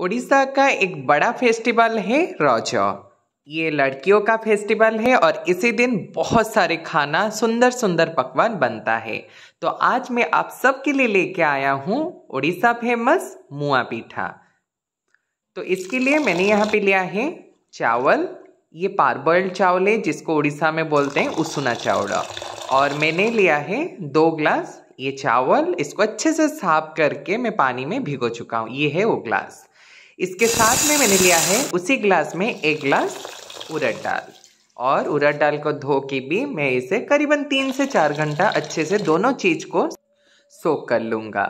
उड़ीसा का एक बड़ा फेस्टिवल है रौजो ये लड़कियों का फेस्टिवल है और इसी दिन बहुत सारे खाना सुंदर सुंदर पकवान बनता है तो आज मैं आप सबके लिए लेके आया हूँ उड़ीसा फेमस मुआ पीठा तो इसके लिए मैंने यहाँ पे लिया है चावल ये पारबॉइल्ड चावल है जिसको उड़ीसा में बोलते हैं उसुना चावड़ा और मैंने लिया है दो ग्लास ये चावल इसको अच्छे से साफ करके मैं पानी में भिगो चुका हूँ ये है वो ग्लास इसके साथ में मैंने लिया है उसी ग्लास में एक ग्लास उरट दाल और उड़द दाल को धो के भी मैं इसे करीबन तीन से चार घंटा अच्छे से दोनों चीज को सोख कर लूंगा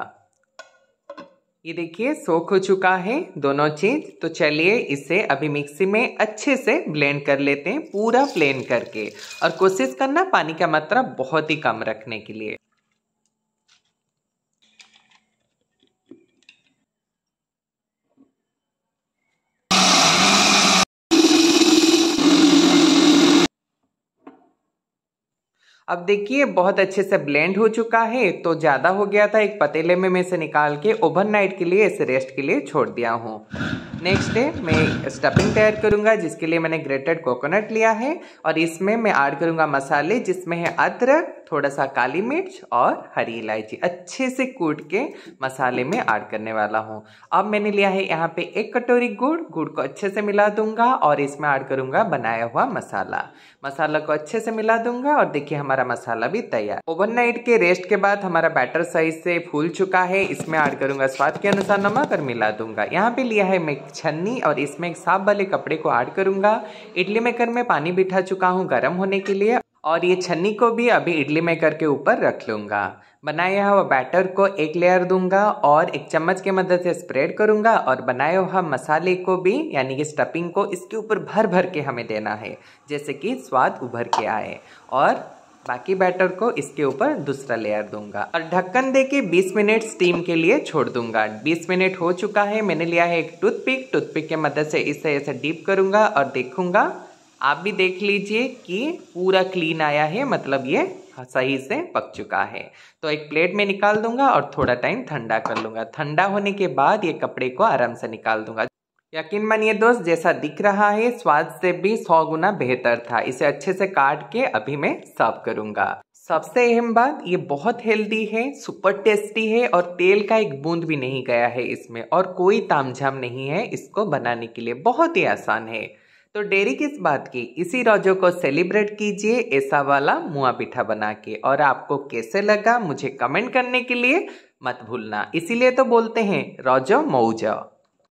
ये देखिए सोख हो चुका है दोनों चीज तो चलिए इसे अभी मिक्सी में अच्छे से ब्लेंड कर लेते हैं पूरा प्लेन करके और कोशिश करना पानी का मात्रा बहुत ही कम रखने के लिए अब देखिए बहुत अच्छे से ब्लेंड हो चुका है तो ज़्यादा हो गया था एक पतीले में मैं इसे निकाल के ओवरनाइट के लिए इसे रेस्ट के लिए छोड़ दिया हूँ नेक्स्ट डे मैं स्टफिंग तैयार करूंगा जिसके लिए मैंने ग्रेटेड कोकोनट लिया है और इसमें मैं ऐड करूंगा मसाले जिसमें है अदरक थोड़ा सा काली मिर्च और हरी इलायची अच्छे से कूट के मसाले में ऐड करने वाला हूँ अब मैंने लिया है यहाँ पे एक कटोरी गुड़ गुड़ को अच्छे से मिला दूंगा और इसमें ऐड करूंगा बनाया हुआ मसाला मसाला को अच्छे से मिला दूंगा और देखिए हमारा मसाला भी तैयार ओवरनाइट के रेस्ट के बाद हमारा बैटर साइज से फूल चुका है इसमें ऐड करूँगा स्वाद के अनुसार नमक और मिला दूंगा यहाँ पे लिया है मैं एक छन्नी और इसमें एक साफ वाले कपड़े को ऐड करूंगा इडली मेकर में पानी बिठा चुका हूँ गर्म होने के लिए और ये छन्नी को भी अभी इडली मेकर के ऊपर रख लूँगा बनाया हुआ बैटर को एक लेयर दूंगा और एक चम्मच के मदद से स्प्रेड करूंगा और बनाया हुआ मसाले को भी यानी कि स्टफिंग को इसके ऊपर भर भर के हमें देना है जैसे कि स्वाद उभर के आए और बाकी बैटर को इसके ऊपर दूसरा लेयर दूंगा और ढक्कन दे के 20 मिनट स्टीम के लिए छोड़ दूंगा 20 मिनट हो चुका है मैंने लिया है एक टूथपिक टूथपिक के मदद से इसे ऐसे डीप करूंगा और देखूंगा आप भी देख लीजिए कि पूरा क्लीन आया है मतलब ये सही से पक चुका है तो एक प्लेट में निकाल दूंगा और थोड़ा टाइम ठंडा कर लूंगा ठंडा होने के बाद ये कपड़े को आराम से निकाल दूंगा यकीन मानिए दोस्त जैसा दिख रहा है स्वाद से भी सौ गुना बेहतर था इसे अच्छे से काट के अभी मैं सर्व करूंगा सबसे अहम बात ये बहुत हेल्दी है सुपर टेस्टी है और तेल का एक बूंद भी नहीं गया है इसमें और कोई तामझाम नहीं है इसको बनाने के लिए बहुत ही आसान है तो डेरी किस बात की इसी रोजो को सेलिब्रेट कीजिए ऐसा वाला मुआ पिठा बना के और आपको कैसे लगा मुझे कमेंट करने के लिए मत भूलना इसीलिए तो बोलते हैं रोजो मऊजो